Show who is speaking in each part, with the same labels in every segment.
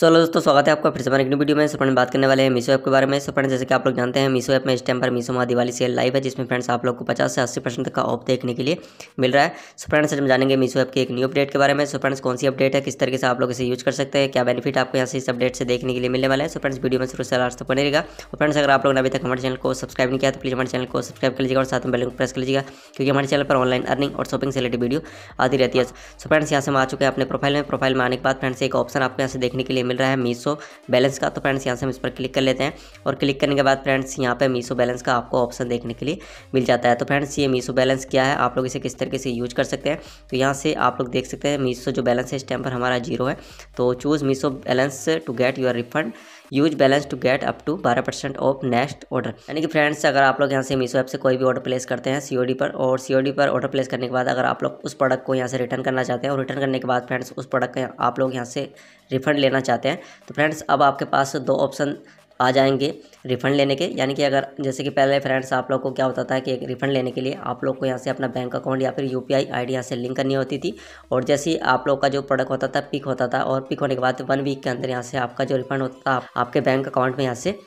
Speaker 1: solo दोस्तों स्वागत है आपका फिर से हमारे न्यू वीडियो में सपन बात करने वाले हैं मीशो ऐप के बारे में सपन जैसे कि आप लोग जानते हैं मीशो ऐप में इस टाइम पर मीशो मा दिवाली सेल लाइव है जिसमें फ्रेंड्स आप लोग को 50 से 80 परसेंट का ऑफ देखने के लिए मिल रहा है सो फ्रेंड्स हम जानेंगे मीशो ऐप की एक न्यू अपडेट के बारे में सो फ्रेंड्स कौन सी अपडेट है किस तरीके से आप लोग इसे यूज कर सकते हैं क्या बेनिफिट आपको यहाँ से इस अपडेट से देखने के लिए मिलने वाले हैं सो फ्रेंड्स वीडियो में शुरू से लास्ट तक बनेगा और फ्रेंड्स अगर आप लोग ने अभी तक हमारे चैनल को सब्सक्राइब नहीं किया तो प्लीज़ हमारे चैनल को सब्सक्राइब कर लीजिएगा और साथ में बेल प्रेस कर लीजिएगा क्योंकि हमारे चैनल पर ऑनलाइन अर्निंग और शॉपिंग से रिलेटेड वीडियो आती रहती है सो फ्रेंड्स यहाँ से हम आ चुके हैं अपने प्रोफाइल में प्रोफाइल में आने के बाद फ्रेंड्स एक ऑप्शन आपको यहाँ से देखने के लिए मिल रहा है मीसो बैलेंस का तो फ्रेंड्स यहाँ से हम इस पर क्लिक कर लेते हैं और क्लिक करने के बाद फ्रेंड्स यहाँ पर मीसो बैलेंस का आपको ऑप्शन देखने के लिए मिल जाता है तो फ्रेंड्स ये मीसो बैलेंस क्या है आप लोग इसे किस तरीके से यूज कर सकते हैं तो यहाँ से आप लोग देख सकते हैं मीसो जो बैलेंस है इस टाइम पर हमारा जीरो है तो choose Meesho balance to get your refund use balance to get up to बारह परसेंट ऑफ नेक्स्ट ऑर्डर यानी कि फ्रेंड्स अगर आप लोग यहाँ से मीशो ऐप से कोई भी ऑर्डर प्लेस करते हैं सीओडी पर और सीओडी पर ऑर्डर प्लेस करने के बाद अगर आप लोग उस प्रोडक्ट को यहाँ से रिटर्न करना चाहते हैं और रिटर्न करने के बाद फ्रेंड्स उस प्रोडक्ट का आप लोग यहाँ से रिफंड लेना चाहते हैं तो फ्रेंड्स अब आपके पास दो ऑप्शन आ जाएंगे रिफ़ंड लेने के यानी कि अगर जैसे कि पहले फ्रेंड्स आप लोग को क्या होता था कि रिफ़ंड लेने के लिए आप लोग को यहाँ से अपना बैंक अकाउंट या फिर U P I I D यहाँ से लिंक करनी होती थी और जैसे ही आप लोग का जो प्रोडक्ट होता था पिक होता था और पिक होने के बाद वन वीक के अंदर यहाँ से आपका जो रिफ़ंड होता था आपके बैंक अकाउंट में यहाँ से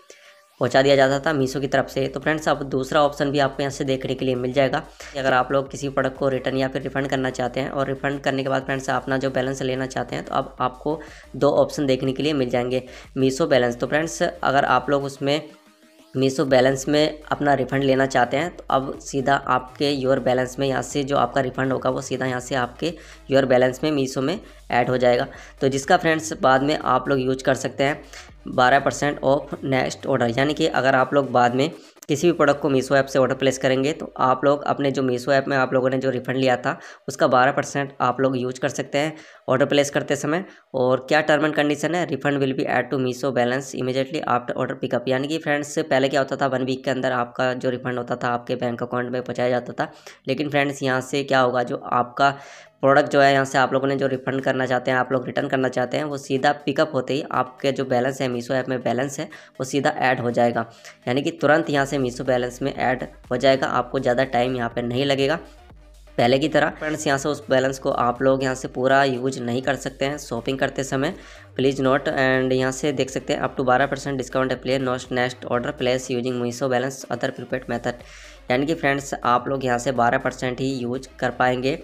Speaker 1: पहुंचा दिया जाता था मीशो की तरफ से तो फ्रेंड्स अब दूसरा ऑप्शन भी आपको यहाँ से देखने के लिए मिल जाएगा अगर आप लोग किसी प्रोडक्ट को रिटर्न या फिर रिफंड करना चाहते हैं और रिफंड करने के बाद फ्रेंड्स अपना जो बैलेंस लेना चाहते हैं तो अब आपको दो ऑप्शन देखने के लिए मिल जाएंगे मीशो बैलेंस तो फ्रेंड्स अगर आप लोग उसमें मीसो बैलेंस में अपना रिफंड लेना चाहते हैं तो अब सीधा आपके योर बैलेंस में यहाँ से जो आपका रिफंड होगा वो सीधा यहाँ से आपके योर बैलेंस में मीसो में ऐड हो जाएगा तो जिसका फ्रेंड्स बाद में आप लोग यूज कर सकते हैं बारह परसेंट ऑफ नेक्स्ट ऑर्डर यानी कि अगर आप लोग बाद में किसी भी प्रोडक्ट को मीशो ऐप से ऑर्डर प्लेस करेंगे तो आप लोग अपने जो मीशो ऐप में आप लोगों ने जो रिफंड लिया था उसका बारह परसेंट आप लोग यूज कर सकते हैं ऑर्डर प्लेस करते समय और क्या टर्म एंड कंडीशन है refund will be add to Meesho balance immediately after order pickup यानी कि फ्रेंड्स पहले क्या होता था वन वीक के अंदर आपका जो रिफंड होता था आपके बैंक अकाउंट में पहुँचाया जाता था लेकिन फ्रेंड्स यहाँ से क्या होगा जो आपका प्रोडक्ट जो है यहाँ से आप लोगों ने जो रिफंड करना चाहते हैं आप लोग रिटर्न करना चाहते हैं वो सीधा पिकअप होते ही आपके जो बैलेंस है मीशो ऐप में बैलेंस है वो सीधा ऐड हो जाएगा यानी कि तुरंत यहाँ से मीशो बैलेंस में ऐड हो जाएगा आपको ज़्यादा टाइम यहाँ पर नहीं लगेगा पहले की तरह फ्रेंड्स यहाँ से उस बैलेंस को आप लोग यहाँ से पूरा यूज नहीं कर सकते हैं शॉपिंग करते समय प्लीज़ नोट एंड यहाँ से देख सकते हैं अप टू बारह percent discount apply note next order place using Meesho balance other prepaid method यानी कि फ्रेंड्स आप लोग यहाँ से बारह परसेंट ही यूज कर पाएंगे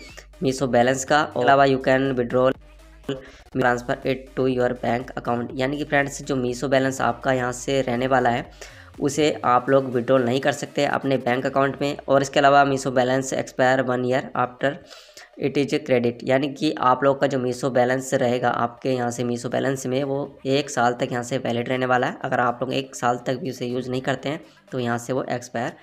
Speaker 1: मीसो बैलेंस का अलावा you can withdrawal transfer it to your bank account यानी कि फ्रेंड्स जो मीसो बैलेंस आपका यहाँ से रहने वाला है उसे आप लोग विड्रॉल नहीं कर सकते अपने बैंक अकाउंट में और इसके अलावा Meesho balance expire one year after it is credit यानी कि आप लोग का जो मीशो बैलेंस रहेगा आपके यहाँ से मीशो बैलेंस में वो एक साल तक यहाँ से वैलिड रहने वाला है अगर आप लोग एक साल तक भी उसे यूज़ नहीं करते हैं तो यहाँ से वो एक्सपायर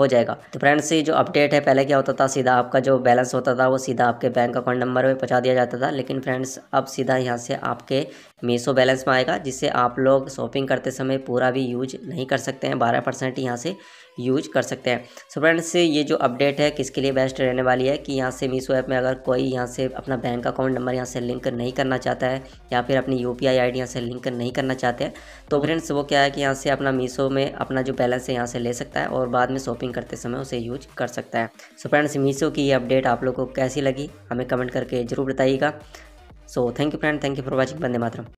Speaker 1: हो जाएगा तो फ्रेंड्स ये जो अपडेट है पहले क्या होता था सीधा आपका जो बैलेंस होता था वो सीधा आपके बैंक अकाउंट नंबर में पहुँचा दिया जाता था लेकिन फ्रेंड्स अब सीधा यहाँ से आपके मीसो बैलेंस में आएगा जिससे आप लोग शॉपिंग करते समय पूरा भी यूज नहीं कर सकते हैं बारह परसेंट यहाँ से यूज कर सकते हैं सो फ्रेंड्स ये जो अपडेट है किसके लिए बेस्ट रहने वाली है कि यहाँ से मीसो ऐप में अगर कोई यहाँ से अपना बैंक अकाउंट नंबर यहाँ से लिंक नहीं करना चाहता है या फिर अपनी U P I I D यहाँ से लिंक नहीं करना चाहते हैं तो फ्रेंड्स वो क्या है कि यहाँ से अपना मीसो में अपना जो बैलेंस है यहाँ से ले सकता है और बाद में शॉपिंग शॉपिंग करते समय उसे यूज कर सकता है सो फ्रेंड्स मीशो की ये अपडेट आप लोग को कैसी लगी हमें कमेंट करके ज़रूर बताइएगा so thank you friend thank you for watching बंदे मातरम